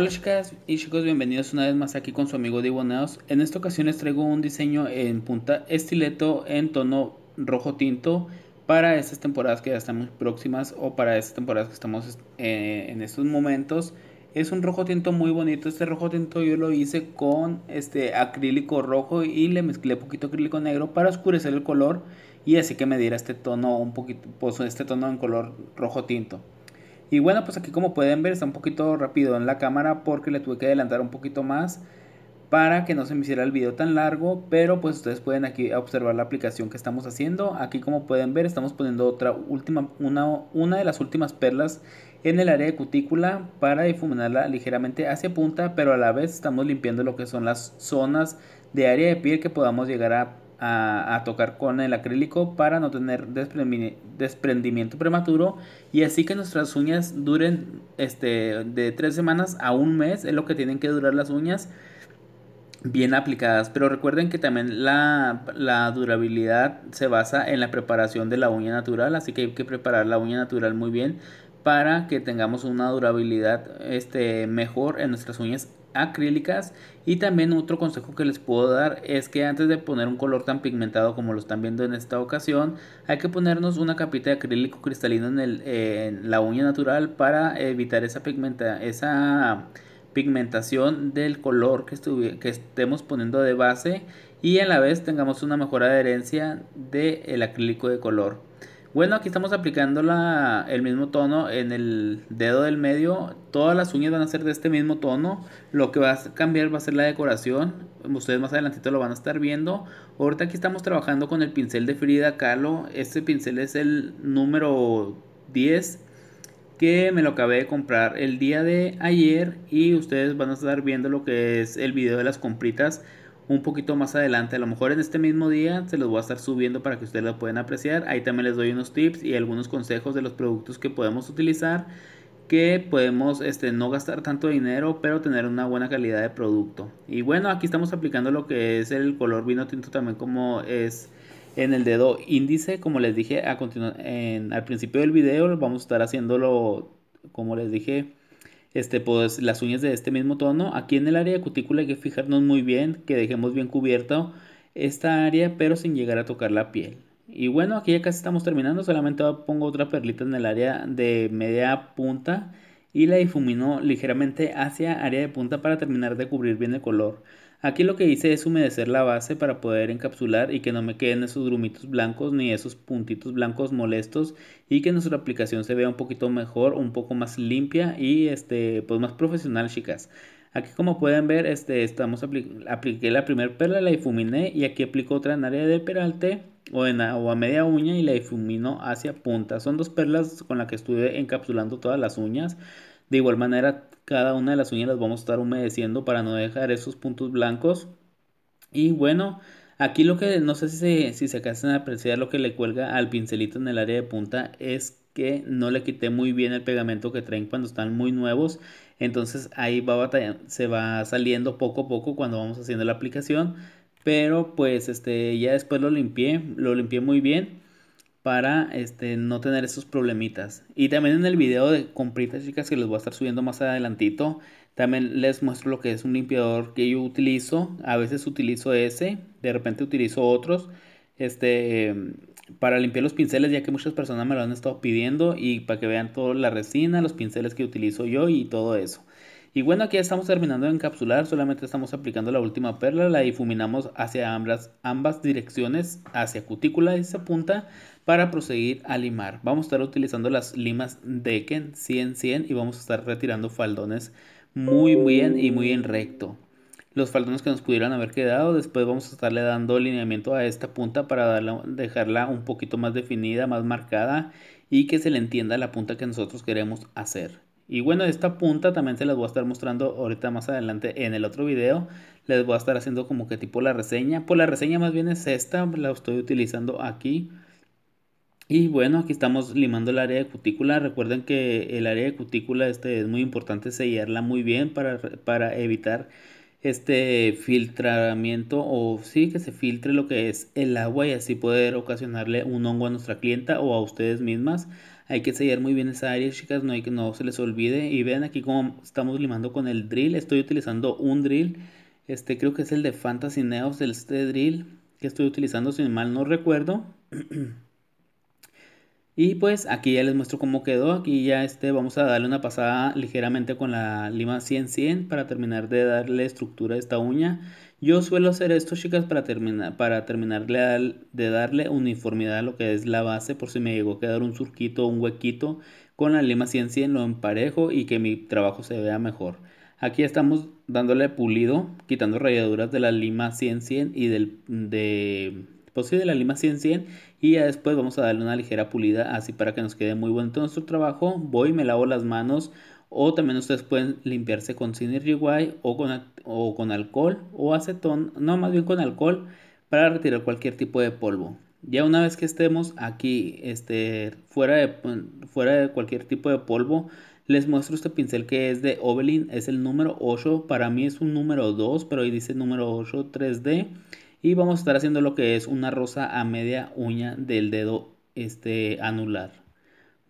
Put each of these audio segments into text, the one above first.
Hola chicas y chicos, bienvenidos una vez más aquí con su amigo Diboneos En esta ocasión les traigo un diseño en punta estileto en tono rojo tinto para estas temporadas que ya están muy próximas o para estas temporadas que estamos eh, en estos momentos. Es un rojo tinto muy bonito, este rojo tinto yo lo hice con este acrílico rojo y le mezclé poquito acrílico negro para oscurecer el color y así que me diera este tono un poquito, pues, este tono en color rojo tinto. Y bueno, pues aquí como pueden ver está un poquito rápido en la cámara porque le tuve que adelantar un poquito más para que no se me hiciera el video tan largo, pero pues ustedes pueden aquí observar la aplicación que estamos haciendo. Aquí como pueden ver estamos poniendo otra última, una, una de las últimas perlas en el área de cutícula para difuminarla ligeramente hacia punta, pero a la vez estamos limpiando lo que son las zonas de área de piel que podamos llegar a a, tocar con el acrílico para no tener desprendimiento prematuro y así que nuestras uñas duren este, de tres semanas a un mes, es lo que tienen que durar las uñas bien aplicadas. Pero recuerden que también la, la durabilidad se basa en la preparación de la uña natural, así que hay que preparar la uña natural muy bien para que tengamos una durabilidad este, mejor en nuestras uñas acrílicas y también otro consejo que les puedo dar es que antes de poner un color tan pigmentado como lo están viendo en esta ocasión hay que ponernos una capita de acrílico cristalino en, en la uña natural para evitar esa, esa pigmentación del color que, que estemos poniendo de base y a la vez tengamos una mejor adherencia del acrílico de color. Bueno, aquí estamos aplicando el mismo tono en el dedo del medio. Todas las uñas van a ser de este mismo tono. Lo que va a cambiar va a ser la decoración. Ustedes más adelantito lo van a estar viendo. Ahorita aquí estamos trabajando con el pincel de Frida Kahlo. Este pincel es el número 10 que me lo acabé de comprar el día de ayer y ustedes van a estar viendo lo que es el video de las compritas un poquito más adelante. A lo mejor en este mismo día se los voy a estar subiendo para que ustedes lo puedan apreciar. Ahí también les doy unos tips y algunos consejos de los productos que podemos utilizar. Que podemos este, no gastar tanto dinero, pero tener una buena calidad de producto. Y bueno, aquí estamos aplicando lo que es el color vino tinto también como es en el dedo índice. Como les dije a al principio del video, vamos a estar haciéndolo, como les dije, este, pues las uñas de este mismo tono. Aquí en el área de cutícula hay que fijarnos muy bien, que dejemos bien cubierto esta área, pero sin llegar a tocar la piel. Y bueno, aquí ya casi estamos terminando, solamente pongo otra perlita en el área de media punta y la difumino ligeramente hacia área de punta para terminar de cubrir bien el color. Aquí lo que hice es humedecer la base para poder encapsular y que no me queden esos grumitos blancos ni esos puntitos blancos molestos y que nuestra aplicación se vea un poquito mejor, un poco más limpia y este, pues más profesional chicas. Aquí como pueden ver, este, estamos apliqué la primera perla, la difuminé y aquí aplico otra en área de peralte o, en a, o a media uña y la difumino hacia punta. Son dos perlas con las que estuve encapsulando todas las uñas. De igual manera, cada una de las uñas las vamos a estar humedeciendo para no dejar esos puntos blancos. Y bueno, aquí lo que no sé si se, si se a apreciar lo que le cuelga al pincelito en el área de punta es que no le quité muy bien el pegamento que traen cuando están muy nuevos. Entonces ahí va se va saliendo poco a poco cuando vamos haciendo la aplicación. Pero pues este ya después lo limpié, lo limpié muy bien para este, no tener esos problemitas. Y también en el video de compritas chicas que les voy a estar subiendo más adelantito, también les muestro lo que es un limpiador que yo utilizo. A veces utilizo ese, de repente utilizo otros. Este, em, para limpiar los pinceles, ya que muchas personas me lo han estado pidiendo y para que vean toda la resina, los pinceles que utilizo yo y todo eso. Y bueno, aquí ya estamos terminando de encapsular, solamente estamos aplicando la última perla, la difuminamos hacia ambas, ambas direcciones, hacia cutícula y esa punta, para proseguir a limar. Vamos a estar utilizando las limas Deken 100-100 y vamos a estar retirando faldones muy bien y muy en recto. Los faldones que nos pudieran haber quedado, después vamos a estarle dando alineamiento a esta punta para dejarla un poquito más definida, más marcada y que se le entienda la punta que nosotros queremos hacer. Y bueno, esta punta también se las voy a estar mostrando ahorita más adelante en el otro video. Les voy a estar haciendo como que tipo la reseña. Pues la reseña más bien es esta, la estoy utilizando aquí. Y bueno, aquí estamos limando el área de cutícula. Recuerden que el área de cutícula este, es muy importante sellarla muy bien para, para evitar este filtramiento o sí que se filtre lo que es el agua y así poder ocasionarle un hongo a nuestra clienta o a ustedes mismas hay que sellar muy bien esa área, chicas, no, hay que, no se les olvide. Y vean aquí cómo estamos limando con el drill. Estoy utilizando un drill, este creo que es el de Fantasy Neos, el este drill que estoy utilizando, si mal no recuerdo. y pues aquí ya les muestro cómo quedó. Aquí ya este, vamos a darle una pasada ligeramente con la lima 100-100 para terminar de darle estructura a esta uña. Yo suelo hacer esto, chicas, para terminar, para terminarle de darle uniformidad a lo que es la base, por si me llegó a quedar un surquito un huequito, con la lima 100 100 lo emparejo y que mi trabajo se vea mejor. Aquí estamos dándole pulido, quitando rayaduras de la lima 100 100 y del de pues de la lima 100 100 y ya después vamos a darle una ligera pulida así para que nos quede muy bueno todo nuestro trabajo. Voy, me lavo las manos o también ustedes pueden limpiarse con Cinergy o con, o con alcohol o acetón, no más bien con alcohol para retirar cualquier tipo de polvo. Ya una vez que estemos aquí, este, fuera, de, fuera de cualquier tipo de polvo, les muestro este pincel que es de Ovelin, es el número 8, para mí es un número 2, pero ahí dice número 8 3D. Y vamos a estar haciendo lo que es una rosa a media uña del dedo este, anular.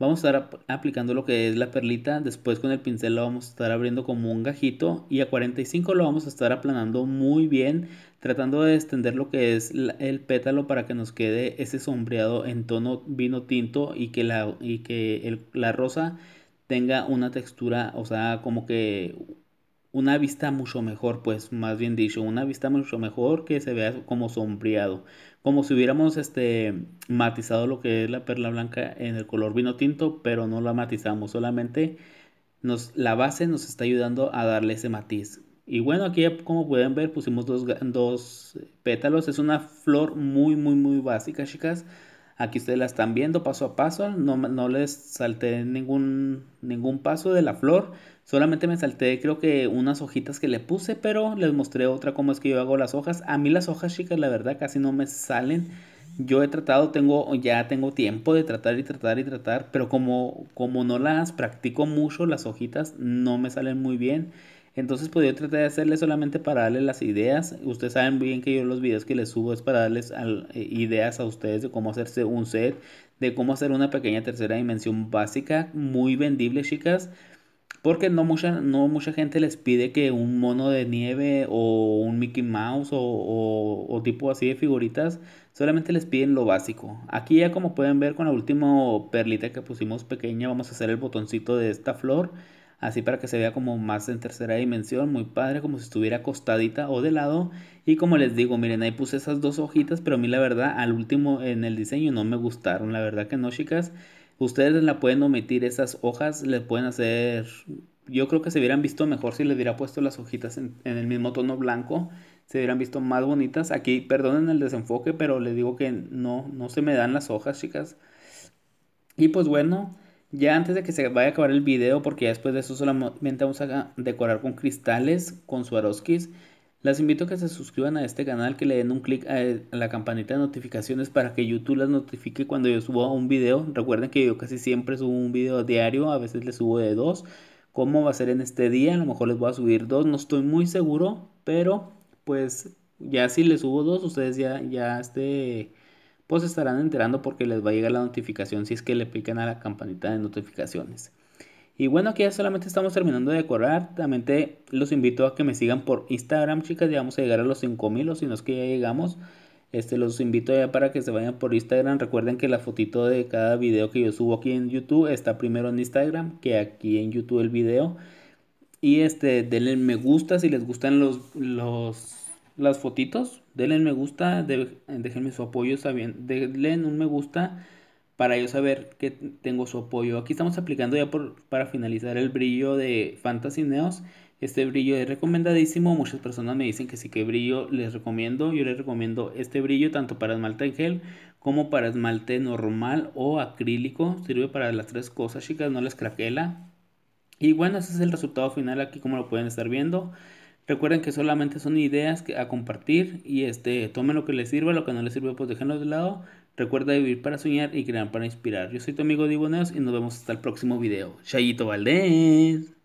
Vamos a estar aplicando lo que es la perlita, después con el pincel lo vamos a estar abriendo como un gajito y a 45 lo vamos a estar aplanando muy bien, tratando de extender lo que es el pétalo para que nos quede ese sombreado en tono vino tinto y que la, y que la rosa tenga una textura, o sea, como que una vista mucho mejor, pues más bien dicho, una vista mucho mejor que se vea como sombreado, como si hubiéramos este, matizado lo que es la perla blanca en el color vino tinto, pero no la matizamos, solamente nos, la base nos está ayudando a darle ese matiz. Y bueno, aquí como pueden ver pusimos dos, dos pétalos, es una flor muy muy muy básica chicas, aquí ustedes la están viendo paso a paso, no, les salté ningún, ningún paso de la flor, Solamente me salté creo que unas hojitas que le puse, pero les mostré otra cómo es que yo hago las hojas. A mí las hojas chicas la verdad casi no me salen. Yo he tratado, tengo, ya tengo tiempo de tratar y tratar y tratar, pero como, como no las practico mucho, las hojitas no me salen muy bien. Entonces pues tratar de hacerle solamente para darle las ideas. Ustedes saben bien que yo los videos que les subo es para darles eh, ideas a ustedes de cómo hacerse un set, de cómo hacer una pequeña tercera dimensión básica, muy vendible chicas. Porque no mucha, no mucha gente les pide que un mono de nieve o un Mickey Mouse o, o, tipo así de figuritas, solamente les piden lo básico. Aquí ya como pueden ver con la última perlita que pusimos pequeña, vamos a hacer el botoncito de esta flor, así para que se vea como más en tercera dimensión, muy padre, como si estuviera acostadita o de lado. Y como les digo, miren, ahí puse esas dos hojitas, pero a mí la verdad al último en el diseño no me gustaron, la verdad que no chicas ustedes la pueden omitir esas hojas, le pueden hacer... Yo creo que se hubieran visto mejor si le hubiera puesto las hojitas en, el mismo tono blanco. Se hubieran visto más bonitas. Aquí, perdonen el desenfoque, pero les digo que no, no se me dan las hojas, chicas. Y pues bueno, ya antes de que se vaya a acabar el video, porque ya después de eso solamente vamos a decorar con cristales, con Swarovskis. Las invito a que se suscriban a este canal, que le den un clic a la campanita de notificaciones para que YouTube las notifique cuando yo subo un video. Recuerden que yo casi siempre subo un video diario, a veces les subo de dos. ¿Cómo va a ser en este día? A lo mejor les voy a subir dos, no estoy muy seguro, pero pues ya si les subo dos, ustedes ya, ya este, pues estarán enterando porque les va a llegar la notificación si es que le pican a la campanita de notificaciones. Y bueno, aquí ya solamente estamos terminando de decorar. También los invito a que me sigan por Instagram, chicas. Ya vamos a llegar a los 5000 o si no es que ya llegamos. Este, los invito ya para que se vayan por Instagram. Recuerden que la fotito de cada video que yo subo aquí en YouTube está primero en Instagram que aquí en YouTube el video. Y este, denle me gusta si les gustan los, los las fotitos. Denle me gusta, de, déjenme su apoyo, sabiendo, denle un me gusta para yo saber que tengo su apoyo. Aquí estamos aplicando ya por, para finalizar el brillo de Fantasy Neos. Este brillo es recomendadísimo. Muchas personas me dicen que sí que brillo les recomiendo. Yo les recomiendo este brillo tanto para esmalte en gel como para esmalte normal o acrílico. Sirve para las tres cosas, chicas. No les craquela. Y bueno, ese es el resultado final aquí como lo pueden estar viendo. Recuerden que solamente son ideas que, a compartir y este, tomen lo que les sirva, lo que no les sirve pues déjenlo de lado. Recuerda vivir para soñar y crear para inspirar. Yo soy tu amigo Diboneos y nos vemos hasta el próximo video. Chayito Valdés.